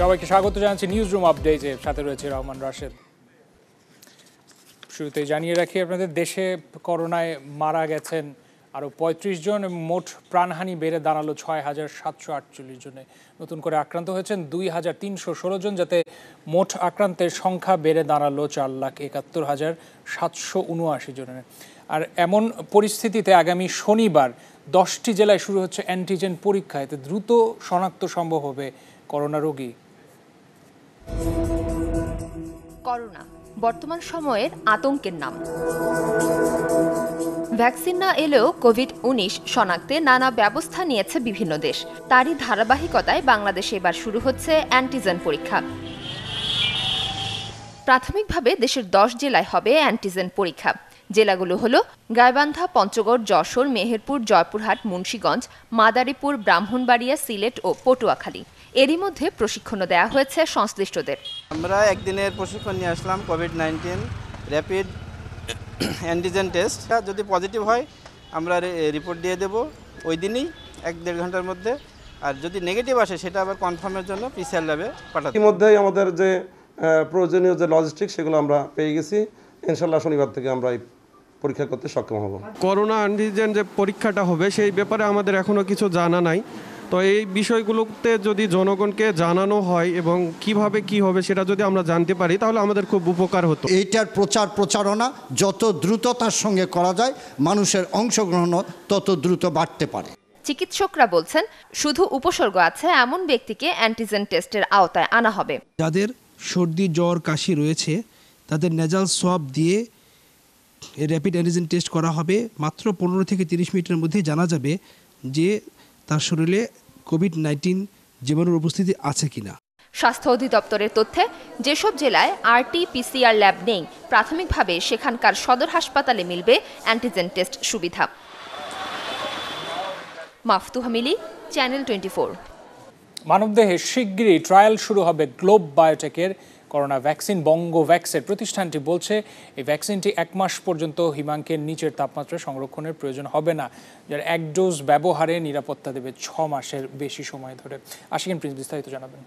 সবাইকে স্বাগত জানাচ্ছি নিউজ রুম আপডেটে সাথে রয়েছে রহমান রাশেদ শুরুতে জানিয়ে রাখি আপনাদের দেশে করোনায় মারা গেছেন আরও পঁয়ত্রিশ জন মোট প্রাণহানি বেড়ে দাঁড়ালো ছয় হাজার সাতশো আটচল্লিশ জনে নতুন করে আক্রান্ত হয়েছেন দুই হাজার তিনশো ষোলো জন যাতে মোট আক্রান্তের সংখ্যা বেড়ে দাঁড়ালো চার লাখ একাত্তর হাজার সাতশো উনআশি জনের আর এমন পরিস্থিতিতে আগামী শনিবার দশটি জেলায় শুরু হচ্ছে অ্যান্টিজেন পরীক্ষা এতে দ্রুত শনাক্ত সম্ভব হবে করোনা রোগী করোনা বর্তমান সময়ের আতঙ্কের নাম ভ্যাকসিন না এলেও কোভিড উনিশ শনাক্তে নানা ব্যবস্থা নিয়েছে বিভিন্ন দেশ তারই ধারাবাহিকতায় বাংলাদেশে এবার শুরু হচ্ছে অ্যান্টিজেন পরীক্ষা প্রাথমিকভাবে দেশের দশ জেলায় হবে অ্যান্টিজেন পরীক্ষা জেলাগুলো হল গাইবান্ধা পঞ্চগড় যশোর মেহেরপুর জয়পুরহাট মুন্সীগঞ্জ মাদারীপুর ব্রাহ্মণবাড়িয়া সিলেট ও পটুয়াখালী এরই মধ্যে প্রশিক্ষণও দেওয়া হয়েছে সংশ্লিষ্টদের আমরা একদিনের প্রশিক্ষণ নিয়ে আসলাম COVID nineteen rapid antigen test যদি পজিটিভ হয় আমরা রিপোর্ট দিয়ে দেব ওই দিনই এক দেড় ঘন্টার মধ্যে আর যদি নেগেটিভ আসে সেটা আবার কনফার্মের জন্য পিসিআর ল্যাবে পাঠাতে ইতিমধ্যেই আমাদের যে প্রয়োজনীয় যে লজিস্টিক সেগুলো আমরা পেয়ে গেছি ইনশাল্লাহ শনিবার থেকে আমরা পরীক্ষা করতে সক্ষম হব করোনা অ্যান্টিজেন যে পরীক্ষাটা হবে সেই ব্যাপারে আমাদের এখনও কিছু জানা নাই তো এই বিষয়গুলোতে যদি জনগণকে জানানো হয় এবং কিভাবে কি হবে সেটা যদি আমরা জানতে পারি তাহলে আমাদের খুব উপকার হতো এইটার প্রচার প্রচারণা যত দ্রুততার সঙ্গে করা যায় মানুষের অংশগ্রহণও তত দ্রুত বাড়তে পারে চিকিৎসকরা বলছেন শুধু উপসর্গ আছে এমন ব্যক্তিকে অ্যান্টিজেন টেস্টের আওতায় আনা হবে যাদের সর্দি জ্বর কাশি রয়েছে তাদের নেজাল সোয়াব দিয়ে র্যাপিড অ্যান্টিজেন টেস্ট করা হবে মাত্র পনেরো থেকে তিরিশ মিনিটের মধ্যে জানা যাবে যে তার শরীরে কোভিড নাইন্টিন জীবাণুর উপস্থিতি আছে কিনা স্বাস্থ্য অধিদপ্তরের তথ্যে যেসব জেলায় আরটি পিসিআর ল্যাব নেই প্রাথমিকভাবে সেখানকার সদর হাসপাতালে মিলবে অ্যান্টিজেন টেস্ট সুবিধা Maftuha Mili channel twenty four মানবদেহে শিগগিরই ট্রায়াল শুরু হবে গ্লোব বায়োটেকের করোনা ভ্যাকসিন বঙ্গভ্যাক্সের প্রতিষ্ঠানটি বলছে এই ভ্যাকসিনটি এক মাস পর্যন্ত হিমাঙ্কের নিচের তাপমাত্রা সংরক্ষণের প্রয়োজন হবে না যার এক ডোজ ব্যবহারে নিরাপত্তা দেবে ছ মাসের বেশি সময় ধরে আসিকেন প্রিন্স বিস্তারিত জানাবেন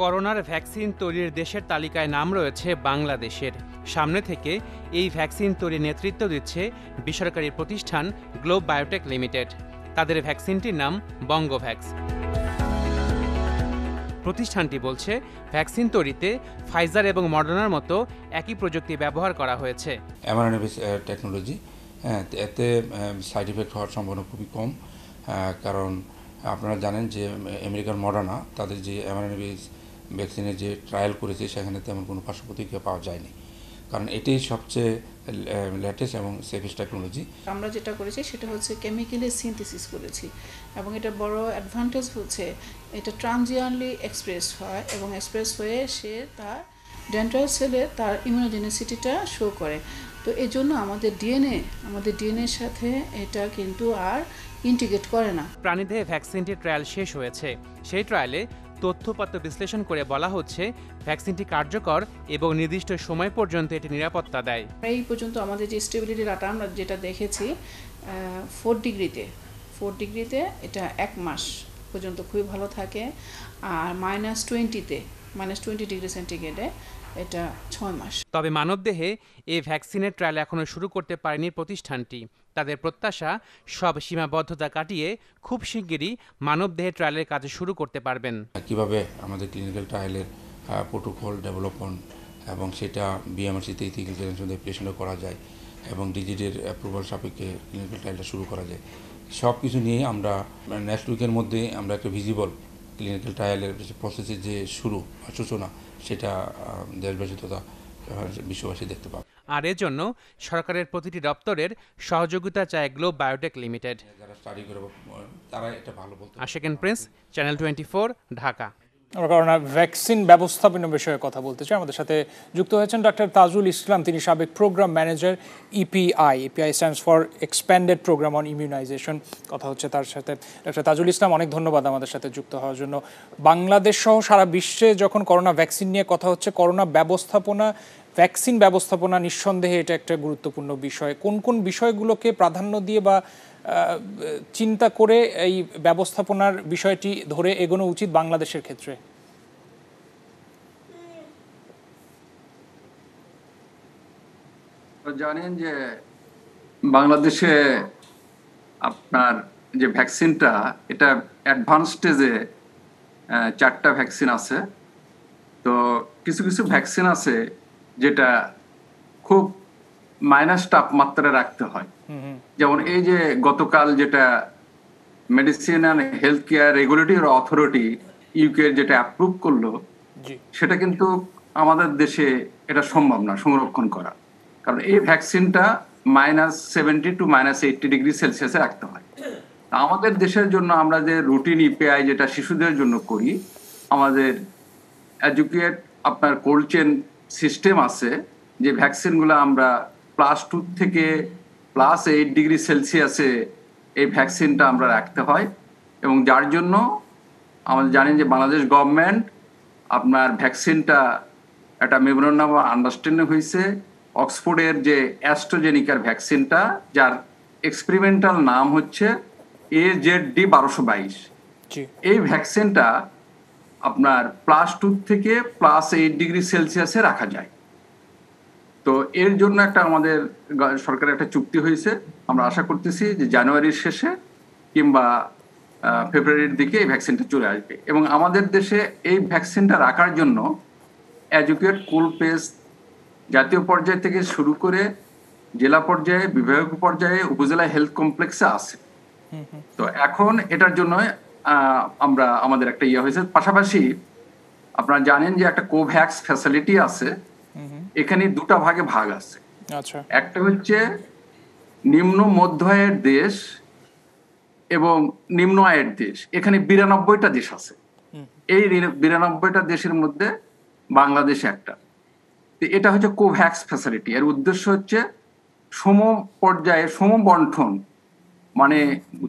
করোনার ভ্যাকসিন তৈরির দেশের তালিকায় নাম রয়েছে বাংলাদেশের সামনে থেকে এই ভ্যাকসিন তৈরি নেতৃত্ব দিচ্ছে বেসরকারি প্রতিষ্ঠান গ্লোব বায়োটেক লিমিটেড তাদের ভ্যাকসিনটির নাম বঙ্গভ্যাক্স প্রতিষ্ঠানটি বলছে ভ্যাকসিন তৈরিতে ফাইজার এবং মডার্নার মতো একই প্রযুক্তি ব্যবহার করা হয়েছে টেকনোলজি হ্যাঁ, এতে সাইড ইফেক্ট হওয়ার সম্ভাবনা খুবই কম কারণ আপনারা জানেন যে আমেরিকার মডার্না তাদের যে এমআরএনএ ভ্যাকসিনের যে ট্রায়াল করেছে সেখানে তেমন কোনো পার্শ্ব প্রতিক্রিয়া পাওয়া যায়নি কারণ এটাই সবচেয়ে লেটেস্ট এবং সেফেস্ট টেকনোলজি আমরা যেটা করেছি সেটা হচ্ছে কেমিক্যালি সিনথেসিস করেছি এবং এটা বড় অ্যাডভান্টেজ হচ্ছে এটা ট্রানজিয়ানলি এক্সপ্রেস হয় এবং এক্সপ্রেস হয়ে সে তার ডেন্টাল সেলে তার ইমিউনোজেনেসিটিটা শো করে তো এই জন্য আমাদের ডিএনএ আমাদের ডিএনএর সাথে এটা কিন্তু আর ইন্টিগ্রেট করে না প্রাণীদের ভ্যাকসিনটির ট্রায়াল শেষ হয়েছে সেই ট্রায়ালে তথ্যপত্র বিশ্লেষণ করে বলা হচ্ছে ভ্যাকসিনটি কার্যকর এবং নির্দিষ্ট সময় পর্যন্ত এটি নিরাপত্তা দেয় এই পর্যন্ত আমাদের যে স্টেবিলিটি ডাটা আমরা যেটা দেখেছি ফোর ডিগ্রিতে ফোর ডিগ্রিতে এটা এক মাস পর্যন্ত খুবই ভালো থাকে আর মাইনাস টোয়েন্টিতে মাইনাস টোয়েন্টি ডিগ্রি সেন্টিগ্রেডে এটা ছয় মাস তবে মানবদেহে এই ভ্যাকসিনের ট্রায়াল এখনও শুরু করতে পারেনি প্রতিষ্ঠানটি তাদের প্রত্যাশা সব সীমাবদ্ধতা কাটিয়ে খুব শিগগিরই মানবদেহে ট্রায়ালের কাজ শুরু করতে পারবেন কিভাবে আমাদের ক্লিনিক্যাল ট্রায়ালের প্রোটোকল ডেভেলপমেন্ট এবং সেটা বিএমআরসিতে ইতিকাল অ্যাপ্লিকেশনও করা যায় এবং ডিজিটের অ্যাপ্রুভাল সাপেক্ষে ক্লিনিক্যাল ট্রায়ালটা শুরু করা যায় সব কিছু নিয়ে আমরা নেক্সট মানে উইকের মধ্যে আমরা একটা ভিজিবল ক্লিনিক্যাল ট্রায়ালের প্রসেসের যে শুরু সূচনা সেটা দেশবাসী তথা বিশ্ববাসী দেখতে পাবো আর এজন্য সরকারের প্রতিটি দপ্তরের সহযোগিতা চায় গ্লোব বায়োটেক লিমিটেড হ্যাঁ, Ashekin Prince channel twenty four Dhaka corona vaccine ব্যবস্থাপনা বিষয়ে কথা বলতে চাই আমাদের সাথে যুক্ত হয়েছেন ডক্টর তাজুল ইসলাম তিনি সাবেক programme manager EPI EPI stands for expanded programme on immunization কথা হচ্ছে তার সাথে ডক্টর তাজুল ইসলাম অনেক ধন্যবাদ আমাদের সাথে যুক্ত হওয়ার জন্য বাংলাদেশ সহ সারা বিশ্বে যখন করোনা ভ্যাকসিন নিয়ে কথা হচ্ছে করোনা ব্যবস্থাপনা ভ্যাকসিন ব্যবস্থাপনা নিঃসন্দেহে এটা একটা গুরুত্বপূর্ণ বিষয় কোন কোন বিষয়গুলোকে প্রাধান্য দিয়ে বা চিন্তা করে এই ব্যবস্থাপনার বিষয়টি ধরে এগোনো উচিত বাংলাদেশের ক্ষেত্রে জানেন যে বাংলাদেশে আপনার যে ভ্যাকসিনটা এটা অ্যাডভান্স স্টেজে চারটা ভ্যাকসিন আছে তো কিছু কিছু ভ্যাকসিন আছে যেটা খুব মাইনাস তাপমাত্রা রাখতে হয় যেমন এই যে গতকাল যেটা medicine and health care regulatory authority UK যেটা অ্যাপ্রুভ করলো সেটা কিন্তু আমাদের দেশে এটা সম্ভব না সংরক্ষণ করা কারণ এই ভ্যাকসিনটা minus seventy two minus eighty degree সেলসিয়াসে রাখতে হয় আমাদের দেশের জন্য আমরা যে রুটিন ইপিআই e যেটা শিশুদের জন্য করি আমাদের এডুকেট আপনার কোল্ড চেন সিস্টেম আছে যে ভ্যাকসিনগুলো আমরা প্লাস টু থেকে প্লাস এইট ডিগ্রি সেলসিয়াসে এই ভ্যাকসিনটা আমরা রাখতে হয় এবং যার জন্য আমাদের জানেন যে বাংলাদেশ গভর্নমেন্ট আপনার ভ্যাকসিনটা একটা মেমোরান্ডাম আন্ডারস্ট্যান্ডিং হয়েছে অক্সফোর্ডের যে অ্যাস্ট্রোজেনিকার ভ্যাকসিনটা যার এক্সপেরিমেন্টাল নাম হচ্ছে এ জেড ডি বারোশো বাইশ এই ভ্যাকসিনটা আপনার প্লাস টু থেকে প্লাস এইট ডিগ্রি সেলসিয়াসে রাখা যায় তো এর জন্য একটা আমাদের সরকারের একটা চুক্তি হয়েছে আমরা আশা করতেছি যে জানুয়ারির শেষে কিংবা ফেব্রুয়ারির দিকে এই ভ্যাকসিনটা চলে আসবে এবং আমাদের দেশে এই ভ্যাকসিনটা রাখার জন্য অ্যাজুকেট কোল পেস্ট জাতীয় পর্যায় থেকে শুরু করে জেলা পর্যায়ে বিভাগ পর্যায়ে উপজেলা হেলথ কমপ্লেক্সে আছে তো এখন এটার জন্য আমরা আমাদের একটা ইয়ে হয়েছে পাশাপাশি আপনারা জানেন যে একটা কোভ্যাক্স ফ্যাসিলিটি আছে এখানে দুটা ভাগে ভাগ আছে আচ্ছা। একটা হচ্ছে নিম্ন মধ্য আয়ের দেশ এবং নিম্ন আয়ের দেশ এখানে বিরানব্বইটা দেশ আছে এই বিরানব্বইটা দেশের মধ্যে বাংলাদেশ একটা এটা হচ্ছে কোভ্যাক্স ফ্যাসিলিটি এর উদ্দেশ্য হচ্ছে সম পর্যায়ে সম বন্টন মানে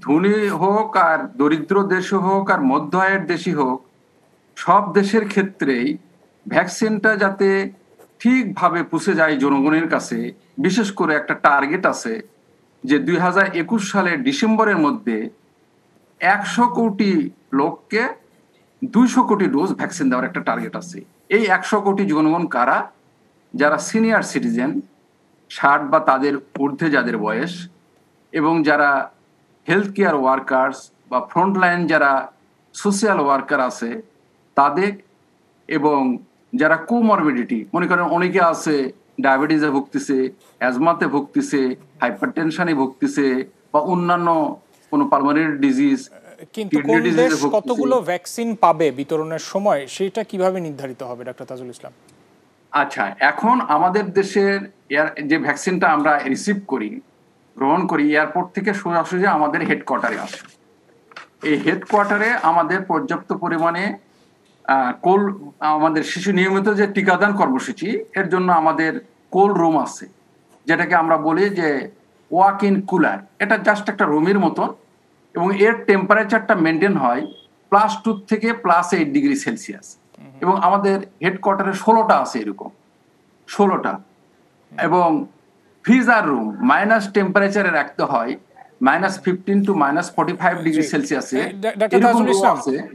ধনী হোক আর দরিদ্র দেশ হোক আর মধ্য আয়ের দেশই হোক সব দেশের ক্ষেত্রেই ভ্যাকসিনটা যাতে ঠিকভাবে পুষে যায় জনগণের কাছে বিশেষ করে একটা টার্গেট আছে যে দুই হাজার একুশ সালের ডিসেম্বরের মধ্যে একশো কোটি লোককে দুইশো কোটি ডোজ ভ্যাকসিন দেওয়ার একটা টার্গেট আছে এই একশো কোটি জনগণ কারা যারা সিনিয়র সিটিজেন ষাট বা তাদের ঊর্ধ্বে যাদের বয়স এবং যারা হেলথ কেয়ার ওয়ার্কার্স বা ফ্রন্টলাইন যারা সোশ্যাল ওয়ার্কার আছে তাদের এবং যারা কোমরবিডিটি মনে করেন অনেকে আছে ডায়াবেটিসে ভুগতেছে অ্যাজমাতে ভুগতেছে হাইপার টেনশনে ভুগতেছে বা অন্যান্য কোনো পালমোনারি ডিজিজ কতগুলো ভ্যাকসিন পাবে বিতরণের সময় সেটা কিভাবে নির্ধারিত হবে ডাক্তার তাজুল ইসলাম আচ্ছা এখন আমাদের দেশের যে ভ্যাকসিনটা আমরা রিসিভ করি গ্রহণ করি এয়ারপোর্ট থেকে সোজাসুজি আমাদের হেডকোয়ার্টারে আসে এই হেডকোয়ার্টারে আমাদের পর্যাপ্ত পরিমাণে কোল আমাদের শিশু নিয়মিত যে টিকাদান কর্মসূচি এর জন্য আমাদের কোল রুম আছে যেটাকে আমরা বলি যে ওয়াক ইন কুলার এটা জাস্ট একটা রুমের মতন এবং এর টেম্পারেচারটা মেনটেন হয় প্লাস টু থেকে প্লাস এইট ডিগ্রি সেলসিয়াস এবং আমাদের হেডকোয়ার্টারে ষোলোটা আছে এরকম ষোলোটা এবং ফ্রিজার রুম মাইনাস টেম্পারেচারে রাখতে হয় minus fifteen to minus forty five degree Celsius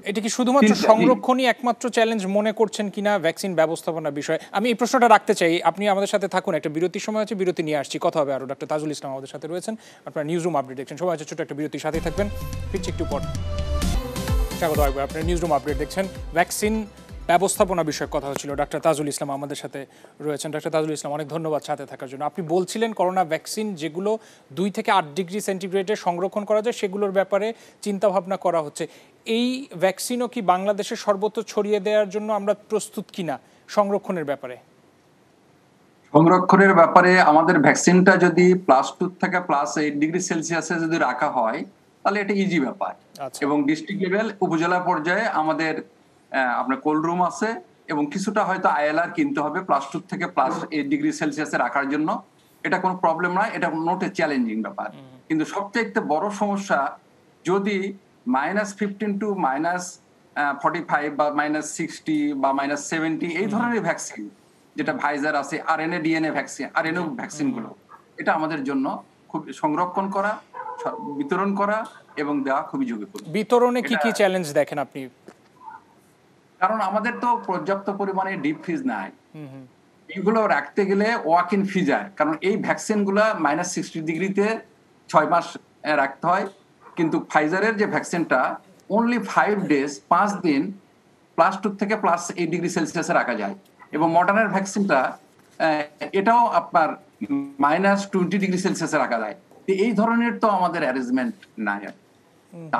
এটা কি শুধুমাত্র সংরক্ষণই একমাত্র চ্যালেঞ্জ মনে করছেন কিনা ভ্যাকসিন ব্যবস্থাপনা বিষয়ে আমি এই প্রশ্নটা রাখতে চাই আপনি আমাদের সাথে থাকুন একটা বিরতির সময় আছে বিরতি নিয়ে আসছি কথা হবে আরো ডাক্তার তাজুল ইসলাম আমাদের সাথে রয়েছেন আপনার নিউজ রুম আপডেট দেখছেন সবাই আছে ছোট একটা বিরতির সাথেই থাকবেন ফিরছি একটু পর স্বাগত আপনার নিউজ রুম আপডেট দেখছেন ভ্যাকসিন ব্যবস্থাপনা বিষয়ক কথা হচ্ছিল ডাক্তার তাজুল ইসলাম আমাদের সাথে রয়েছেন ডাক্তার তাজুল ইসলাম অনেক ধন্যবাদ সাথে থাকার জন্য আপনি বলছিলেন করোনা ভ্যাকসিন যেগুলো দুই থেকে আট ডিগ্রি সেন্টিগ্রেডে সংরক্ষণ করা যায় সেগুলোর ব্যাপারে চিন্তাভাবনা করা হচ্ছে এই ভ্যাকসিনও কি বাংলাদেশে সর্বত্র ছড়িয়ে দেওয়ার জন্য আমরা প্রস্তুত কিনা সংরক্ষণের ব্যাপারে সংরক্ষণের ব্যাপারে আমাদের ভ্যাকসিনটা যদি প্লাস টু থেকে প্লাস এইট ডিগ্রি সেলসিয়াসে যদি রাখা হয় তাহলে এটা ইজি ব্যাপার আচ্ছা। এবং ডিস্ট্রিক্ট লেভেল উপজেলা পর্যায়ে আমাদের আপনার কোল্ড রুম আছে এবং কিছুটা হয়তো আইএলআর কিনতে হবে প্লাস টু থেকে প্লাস এইট ডিগ্রি সেলসিয়াসে রাখার জন্য এটা কোনো প্রবলেম নয় এটা নোট এ চ্যালেঞ্জিং ব্যাপার কিন্তু সবচেয়ে বড় সমস্যা যদি minus fifteen to minus forty five বা মাইনাস সিক্সটি বা মাইনাস সেভেন্টি এই ধরনের ভ্যাকসিন যেটা ভাইজার আছে R N A DNA vaccine R N ভ্যাকসিনগুলো এটা আমাদের জন্য খুব সংরক্ষণ করা বিতরণ করা এবং দেওয়া খুবই ঝুঁকিপূর্ণ বিতরণে কি কি চ্যালেঞ্জ দেখেন আপনি কারণ আমাদের তো পর্যাপ্ত পরিমাণে ডিপ ফ্রিজ নাই এগুলো রাখতে গেলে ওয়াক ইন ফ্রিজার কারণ এই ভ্যাকসিন গুলা মাইনাস সিক্সটি ডিগ্রিতে ছয় মাস রাখতে হয় কিন্তু ফাইজারের যে ভ্যাকসিনটা অনলি ফাইভ ডেজ পাঁচ দিন প্লাস টু থেকে প্লাস এইট ডিগ্রি সেলসিয়াসে রাখা যায় এবং মডার্নের ভ্যাকসিনটা এটাও আপনার মাইনাস টোয়েন্টি ডিগ্রি সেলসিয়াসে রাখা যায় এই ধরনের তো আমাদের অ্যারেঞ্জমেন্ট নাই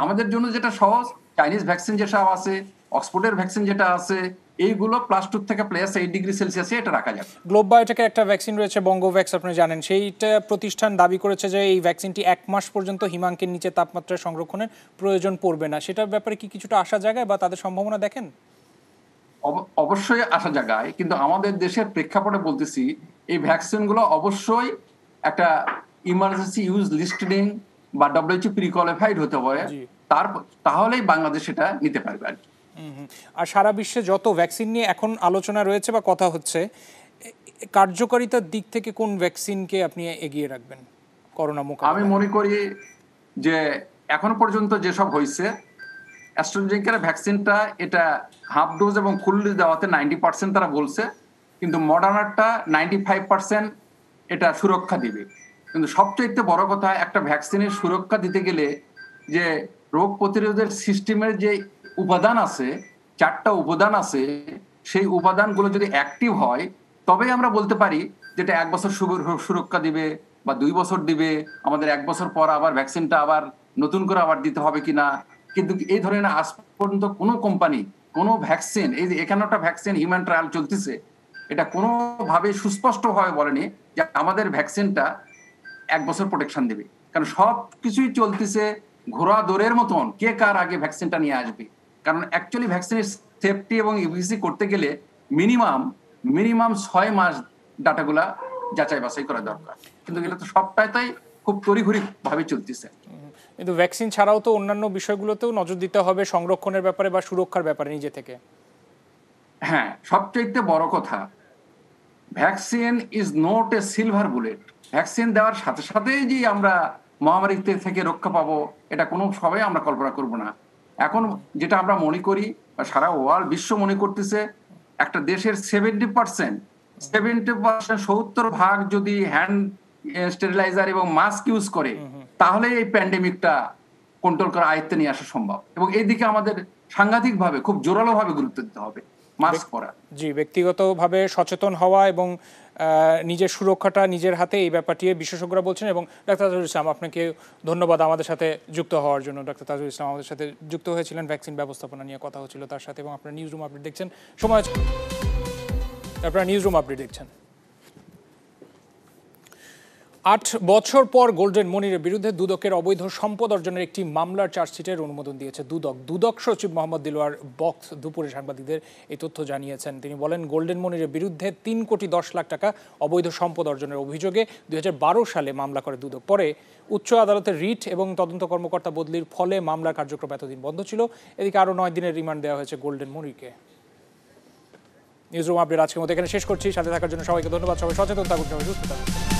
আমাদের জন্য যেটা সহজ চাইনিজ ভ্যাকসিন যেসব আছে অক্সফোর্ডের ভ্যাকসিন যেটা আছে এইগুলো প্লাস টু থেকে প্লাস এইট ডিগ্রি সেলসিয়াসে এটা রাখা যাবে গ্লোব বায়োটেকের একটা ভ্যাকসিন রয়েছে ভ্যাক্স আপনি জানেন সেইটা প্রতিষ্ঠান দাবি করেছে যে এই ভ্যাকসিনটি এক মাস পর্যন্ত হিমাঙ্কের নিচে তাপমাত্রা সংরক্ষণের প্রয়োজন পড়বে না সেটার ব্যাপারে কি কিছুটা আসা জায়গায় বা তাদের সম্ভাবনা দেখেন অবশ্যই আসা জায়গায় কিন্তু আমাদের দেশের প্রেক্ষাপটে বলতেছি এই ভ্যাকসিনগুলো অবশ্যই একটা ইমার্জেন্সি ইউজ লিস্টিং বা ডব্লিউচি প্রিকোয়ালিফাইড হতে হবে তার তাহলেই বাংলাদেশ এটা নিতে পারবে আর কি আর সারা বিশ্বে যত ভ্যাকসিন নিয়ে এখন আলোচনা রয়েছে বা কথা হচ্ছে কার্যকারিতার দিক থেকে কোন ভ্যাকসিনকে আপনি এগিয়ে রাখবেন করোনা মুখ আমি মনে করি যে এখন পর্যন্ত যেসব হয়েছে অ্যাস্ট্রোজেনিকের ভ্যাকসিনটা এটা হাফ ডোজ এবং ফুল ডোজ দেওয়াতে নাইনটি পার্সেন্ট তারা বলছে কিন্তু মডার্নারটা নাইনটি ফাইভ পার্সেন্ট এটা সুরক্ষা দিবে কিন্তু সবচেয়ে বড় কথা একটা ভ্যাকসিনের সুরক্ষা দিতে গেলে যে রোগ প্রতিরোধের সিস্টেমের যে উপাদান আছে চারটা উপাদান আছে সেই উপাদানগুলো যদি অ্যাক্টিভ হয় তবেই আমরা বলতে পারি যেটা এক বছর সুরক্ষা দিবে বা দুই বছর দিবে আমাদের এক বছর পর আবার ভ্যাকসিনটা আবার নতুন করে আবার দিতে হবে কিনা কিন্তু এই ধরনের আজ পর্যন্ত কোনো কোম্পানি কোনো ভ্যাকসিন এই যে একান্নটা ভ্যাকসিন হিউম্যান ট্রায়াল চলতেছে এটা কোনোভাবে সুস্পষ্টভাবে বলেনি যে আমাদের ভ্যাকসিনটা এক বছর প্রোটেকশন দেবে কারণ সব কিছুই চলতেছে ঘোরা দোরের মতন কে কার আগে ভ্যাকসিনটা নিয়ে আসবে কারণ অ্যাকচুয়ালি ভ্যাকসিনের সেফটি এবং ইভিসি করতে গেলে মিনিমাম মিনিমাম ছয় মাস ডাটাগুলা যাচাই বাছাই করা দরকার কিন্তু এটা তো সবটাই খুব তড়িঘড়ি ভাবে চলতেছে কিন্তু ভ্যাকসিন ছাড়াও তো অন্যান্য বিষয়গুলোতেও নজর দিতে হবে সংরক্ষণের ব্যাপারে বা সুরক্ষার ব্যাপারে নিজে থেকে হ্যাঁ সবচাইতে বড় কথা vaccine is not a silver bullet vaccine দেওয়ার সাথে সাথেই যে আমরা মহামারীতে থেকে রক্ষা পাবো এটা কোনো সবাই আমরা কল্পনা করব না এখন যেটা আমরা মনে করি সারা ওয়ার্ল্ড বিশ্ব মনে করতেছে একটা দেশের সেভেন্টি পার্সেন্ট সেভেন্টি পার্সেন্ট সত্তর ভাগ যদি হ্যান্ড স্টেরিলাইজার এবং মাস্ক ইউজ করে তাহলে এই প্যান্ডেমিকটা কন্ট্রোল করা আয়ত্তে নিয়ে আসা সম্ভব এবং এইদিকে আমাদের সাংঘাতিকভাবে খুব জোরালোভাবে গুরুত্ব দিতে হবে মাস্ক পরা জি ব্যক্তিগতভাবে সচেতন হওয়া এবং নিজের সুরক্ষাটা নিজের হাতে এই ব্যাপারটি বিশেষজ্ঞরা বলছেন এবং ডাক্তার তাজুল ইসলাম আপনাকে ধন্যবাদ আমাদের সাথে যুক্ত হওয়ার জন্য ডাক্তার তাজুল ইসলাম আমাদের সাথে যুক্ত হয়েছিলেন ভ্যাকসিন ব্যবস্থাপনা নিয়ে কথা হচ্ছিল তার সাথে এবং আপনার নিউজ রুম আপডেট দেখছেন সময় আপনারা নিউজ রুম আপডেট দেখছেন আট বছর পর গোল্ডেন মনির বিরুদ্ধে দুদকের অবৈধ সম্পদ অর্জনের একটি মামলার চার্জশিটের অনুমোদন দিয়েছে দুদক দুদক সচিব মোহাম্মদ দিলোয়ার বক্স দুপুরে সাংবাদিকদের এই তথ্য জানিয়েছেন তিনি বলেন গোল্ডেন মনিরের বিরুদ্ধে তিন কোটি দশ লাখ টাকা অবৈধ সম্পদ অর্জনের অভিযোগে দুই সালে মামলা করে দুদক পরে উচ্চ আদালতের রিট এবং তদন্ত কর্মকর্তা বদলির ফলে মামলার কার্যক্রম এতদিন বন্ধ ছিল এদিকে আরও নয় দিনের রিমান্ড দেওয়া হয়েছে গোল্ডেন মনিরকে নিউজরুম আপডেট আজকের মতো এখানে শেষ করছি সাথে থাকার জন্য সবাইকে ধন্যবাদ সবাই সচেতন থাকুন সবাই সুস্থ থাকুন